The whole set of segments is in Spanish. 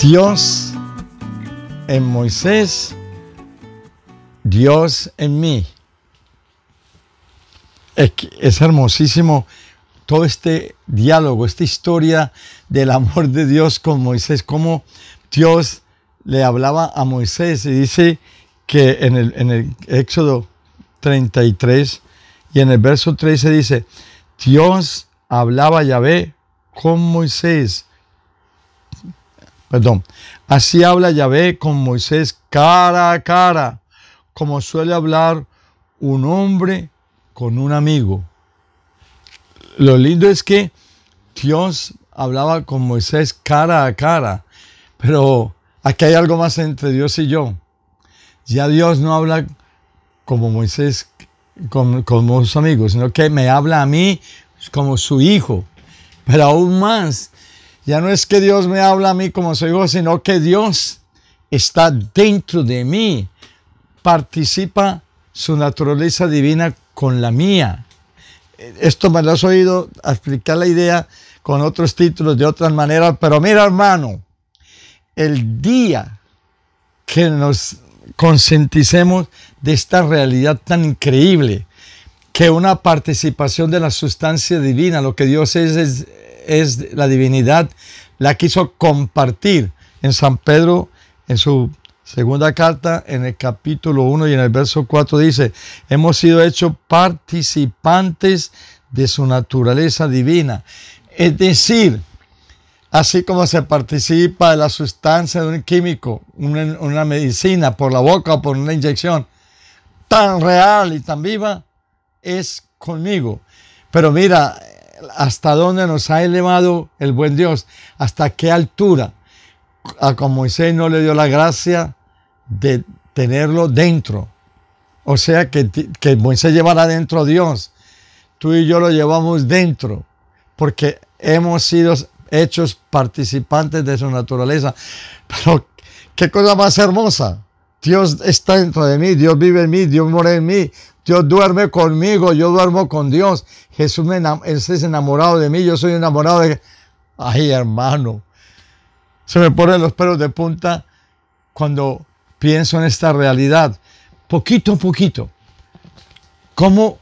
Dios en Moisés, Dios en mí. Es, hermosísimo todo este diálogo, esta historia del amor de Dios con Moisés, cómo Dios le hablaba a Moisés y dice que en el, en el Éxodo 33 y en el verso 13 dice, Dios hablaba a Yahvé con Moisés Perdón. Así habla Yahvé con Moisés cara a cara, como suele hablar un hombre con un amigo. Lo lindo es que Dios hablaba con Moisés cara a cara, pero aquí hay algo más entre Dios y yo. Ya Dios no habla como Moisés con, sus amigos, sino que me habla a mí como su hijo. Pero aún más, ya no es que Dios me habla a mí como soy yo, sino que Dios está dentro de mí. Participa su naturaleza divina con la mía. Esto me lo has oído explicar la idea con otros títulos de otras maneras, pero mira hermano, el día que nos concienticemos de esta realidad tan increíble, que una participación de la sustancia divina, lo que Dios es, es es la divinidad, la quiso compartir en San Pedro, en su segunda carta, en el capítulo 1 y en el verso 4 dice, hemos sido hechos participantes de su naturaleza divina. Es decir, así como se participa de la sustancia de un químico, una, una medicina por la boca o por una inyección, tan real y tan viva es conmigo. Pero mira, hasta dónde nos ha elevado el buen Dios, hasta qué altura. A como Moisés no le dio la gracia de tenerlo dentro. O sea, que, que Moisés llevara dentro a Dios. Tú y yo lo llevamos dentro, porque hemos sido hechos participantes de su naturaleza. Pero qué cosa más hermosa. Dios está dentro de mí, Dios vive en mí, Dios mora en mí, Dios duerme conmigo, yo duermo con Dios. Jesús me es enamorado de mí, yo soy enamorado de... Ay, hermano, se me ponen los pelos de punta cuando pienso en esta realidad. Poquito a poquito, ¿cómo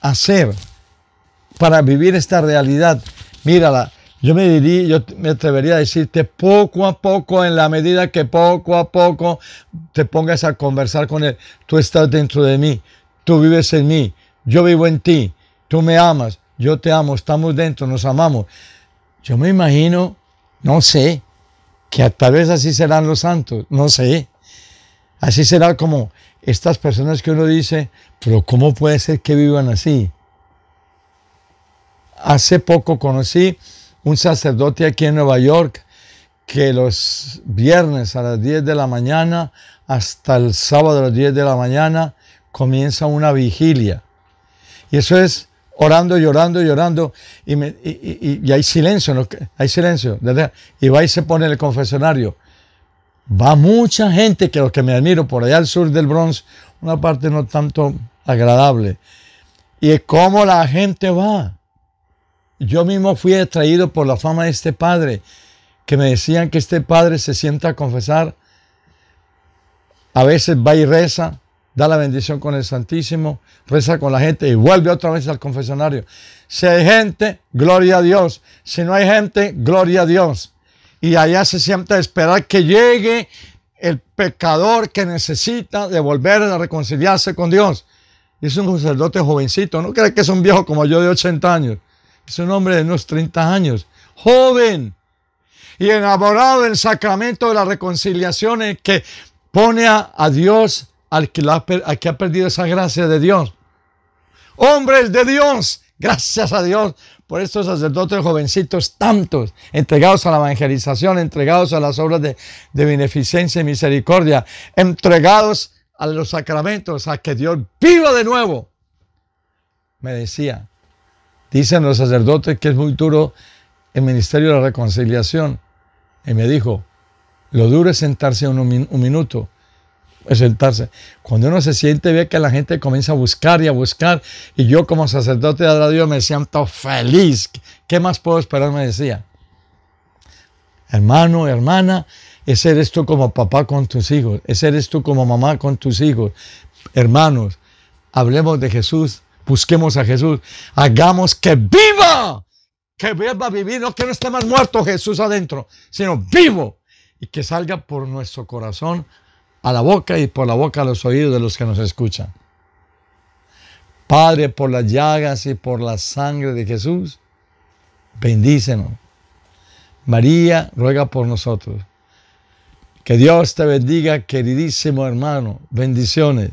hacer para vivir esta realidad? Mírala, yo me diría, yo me atrevería a decirte poco a poco, en la medida que poco a poco te pongas a conversar con Él. Tú estás dentro de mí, tú vives en mí, yo vivo en ti, tú me amas, yo te amo, estamos dentro, nos amamos. Yo me imagino, no sé, que tal vez así serán los santos, no sé. Así será como estas personas que uno dice, pero ¿cómo puede ser que vivan así? Hace poco conocí un sacerdote aquí en Nueva York que los viernes a las 10 de la mañana hasta el sábado a las 10 de la mañana comienza una vigilia. Y eso es orando, llorando, llorando, y, y, hay silencio, hay silencio. Y va y se pone el confesionario. Va mucha gente, que lo que me admiro, por allá al sur del Bronx, una parte no tanto agradable. Y es como la gente va. Yo mismo fui atraído por la fama de este padre, que me decían que este padre se sienta a confesar, a veces va y reza, da la bendición con el Santísimo, reza con la gente y vuelve otra vez al confesionario. Si hay gente, gloria a Dios. Si no hay gente, gloria a Dios. Y allá se sienta a esperar que llegue el pecador que necesita de volver a reconciliarse con Dios. Es un sacerdote jovencito, no cree que es un viejo como yo de 80 años es un hombre de unos 30 años, joven y enamorado del sacramento de la reconciliación que pone a, Dios al que, ha perdido esa gracia de Dios. Hombres de Dios, gracias a Dios por estos sacerdotes jovencitos tantos, entregados a la evangelización, entregados a las obras de beneficencia y misericordia, entregados a los sacramentos, a que Dios viva de nuevo. Me decía, Dicen los sacerdotes que es muy duro el ministerio de la reconciliación. Y me dijo, lo duro es sentarse un, minuto, es sentarse. Cuando uno se siente, ve que la gente comienza a buscar y a buscar. Y yo como sacerdote de la Dios me siento feliz. ¿Qué más puedo esperar? Me decía. Hermano, hermana, es eres tú como papá con tus hijos. es eres tú como mamá con tus hijos. Hermanos, hablemos de Jesús Busquemos a Jesús. Hagamos que viva. Que vuelva a vivir. No que no esté más muerto Jesús adentro, sino vivo. Y que salga por nuestro corazón a la boca y por la boca a los oídos de los que nos escuchan. Padre, por las llagas y por la sangre de Jesús, bendícenos. María ruega por nosotros. Que Dios te bendiga, queridísimo hermano. Bendiciones.